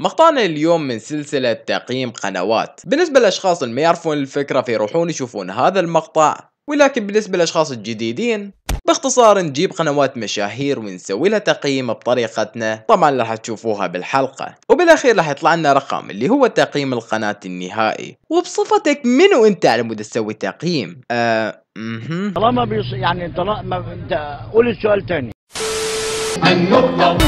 مقطعنا اليوم من سلسلة تقييم قنوات بالنسبة للأشخاص اللي ما يعرفون الفكرة فيروحون يشوفون هذا المقطع ولكن بالنسبة للأشخاص الجديدين باختصار نجيب قنوات مشاهير ونسوي لها تقييم بطريقتنا طبعا اللي راح تشوفوها بالحلقة وبالاخير راح يطلع لنا رقم اللي هو تقييم القناة النهائي وبصفتك منو انت على مود تسوي تقييم آه طالما بيص... يعني طالما قول السؤال تاني النقطة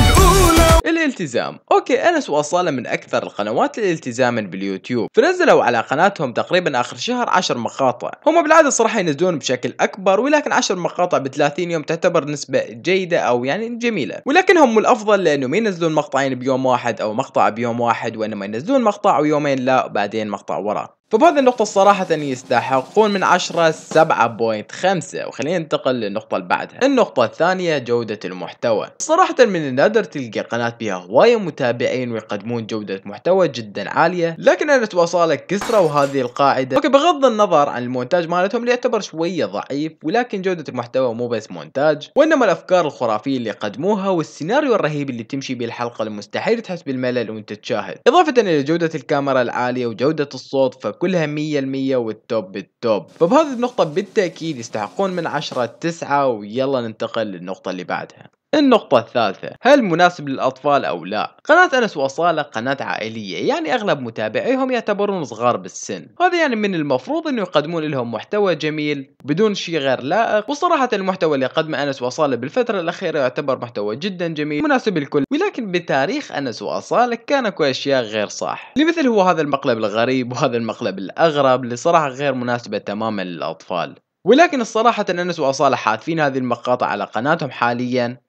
الالتزام اوكي انس وصالة من اكثر القنوات الالتزاما باليوتيوب فنزلوا على قناتهم تقريبا اخر شهر 10 مقاطع هم بالعاده صراحه ينزلون بشكل اكبر ولكن 10 مقاطع ب 30 يوم تعتبر نسبه جيده او يعني جميله ولكنهم الافضل لانهم ينزلون مقطعين بيوم واحد او مقطع بيوم واحد وانما ينزلون مقطع ويومين لا وبعدين مقطع وراه فبهذه النقطة الصراحة يستحقون من عشرة سبعة بوينت خمسة وخلينا ننتقل للنقطة اللي بعدها النقطة الثانية جودة المحتوى صراحة من النادر تلقى قناة بها هواية متابعين ويقدمون جودة محتوى جدا عالية لكن انا توصلك كسرة وهذه القاعدة اوكي بغض النظر عن المونتاج مالتهم اللي يعتبر شوية ضعيف ولكن جودة المحتوى مو بس مونتاج وانما الافكار الخرافية اللي قدموها والسيناريو الرهيب اللي تمشي به الحلقة المستحيل تحس بالملل وانت تشاهد اضافة الى جودة الكاميرا العالية وجودة الصوت كلها 100% والتوب التوب فبهذه النقطة بالتأكيد يستحقون من 10 9 ويلا ننتقل للنقطة اللي بعدها النقطة الثالثة هل مناسب للأطفال أو لا؟ قناة أنس وأصالة قناة عائلية يعني أغلب متابعيهم يعتبرون صغار بالسن هذا يعني من المفروض أن يقدمون لهم محتوى جميل بدون شيء غير لائق وصراحة المحتوى اللي قدمه أنس وأصالة بالفترة الأخيرة يعتبر محتوى جدا جميل مناسب للكل ولكن بتاريخ أنس وأصالة كان اكو أشياء غير صح لمثل هو هذا المقلب الغريب وهذا المقلب الأغرب اللي صراحة غير مناسبة تماما للأطفال ولكن الصراحة أنس وأصالة حاتفين هذه المقاطع على قناتهم حاليا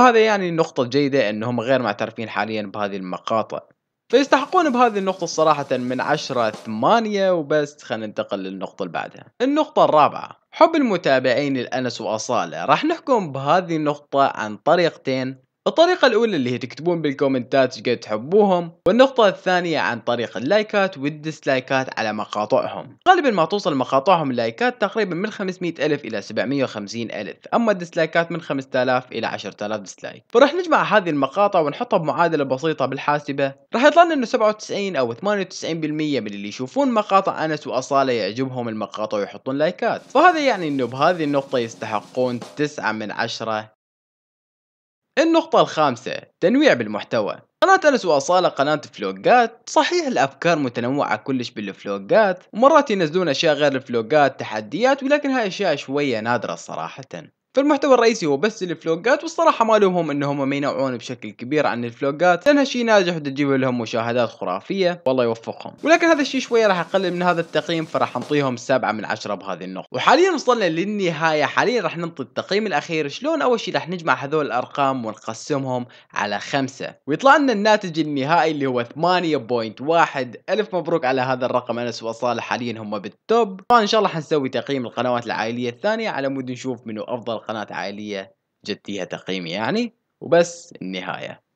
وهذا يعني النقطة الجيدة أنهم غير معترفين حاليا بهذه المقاطع فيستحقون بهذه النقطة صراحة من 10 8 وبس خلينا ننتقل للنقطة اللي بعدها. النقطة الرابعة حب المتابعين الأنس وأصالة راح نحكم بهذه النقطة عن طريقتين الطريقة الأولى اللي هي تكتبون بالكومنتات قد تحبوهم والنقطة الثانية عن طريق اللايكات والديسلايكات على مقاطعهم غالبا ما توصل مقاطعهم اللايكات تقريبا من 500 ألف إلى 750 ألف أما الديسلايكات من 5000 إلى 10000 ديسلايك فرح نجمع هذه المقاطع ونحطها بمعادلة بسيطة بالحاسبة راح يطلع لنا انه 97 او 98% من اللي يشوفون مقاطع انس واصالة يعجبهم المقاطع ويحطون لايكات فهذا يعني انه بهذه النقطة يستحقون 9 من 10 النقطة الخامسة تنويع بالمحتوى قناة أنس وأصالة قناة فلوقات صحيح الأفكار متنوعة كلش بالفلوقات ومرات ينزلون أشياء غير الفلوقات تحديات ولكن هاي أشياء شوية نادرة صراحة فالمحتوى الرئيسي هو بس الفلوجات والصراحة ما لومهم انهم ما ينوعون بشكل كبير عن الفلوجات لانها شيء ناجح وتجيب لهم مشاهدات خرافية والله يوفقهم ولكن هذا الشيء شوية راح اقلل من هذا التقييم فراح نعطيهم سبعة من عشرة بهذه النقطة وحاليا وصلنا للنهاية حاليا راح ننطي التقييم الاخير شلون اول شيء راح نجمع هذول الارقام ونقسمهم على خمسة ويطلع لنا الناتج النهائي اللي هو 8.1 الف مبروك على هذا الرقم انس وصالح حاليا هم بالتوب طبعا ان شاء الله حنسوي تقييم القنوات العائلية الثانية على مود نشوف منو افضل القناة عالية جديها تقييمي يعني وبس النهاية